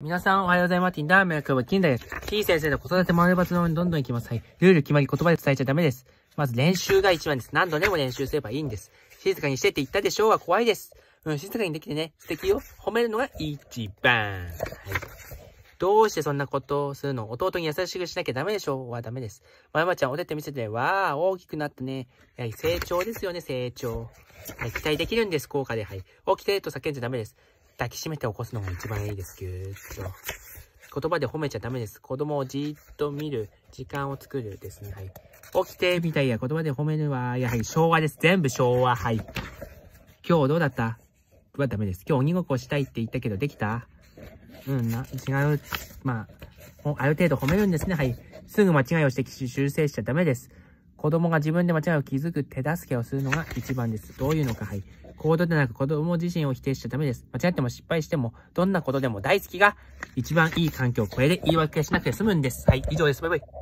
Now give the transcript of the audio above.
皆さんおはようございます。ティンダーメイクは近代です。ー先生の子育て学ばずのようにどんどん行きます。はい。ルール決まり言葉で伝えちゃダメです。まず練習が一番です。何度でも練習すればいいんです。静かにしてって言ったでしょうが怖いです。うん、静かにできてね、素敵よ。褒めるのが一番。はい。どうしてそんなことをするの弟に優しくしなきゃダメでしょうはダメです。まやまちゃんお手手見せて、わあ、大きくなったね。はい、成長ですよね、成長。はい、期待できるんです、効果で。はい。起きてと叫んじゃダメです。抱きしめて起こすのが一番いいです。ぎゅーっと。言葉で褒めちゃダメです。子供をじーっと見る、時間を作るですね。はい。起きて、みたいや言葉で褒めるは、やはり昭和です。全部昭和。はい。今日どうだったはダメです。今日鬼ごっこしたいって言ったけど、できたうん、な、違う。まあ、ある程度褒めるんですね。はい。すぐ間違いをして修正しちゃダメです。子供が自分で間違いを気づく手助けをするのが一番です。どういうのか、はい。行動でなく子供自身を否定しちゃダメです。間違っても失敗しても、どんなことでも大好きが一番いい環境をこれで言い訳しなくて済むんです。はい、以上です。バイバイ。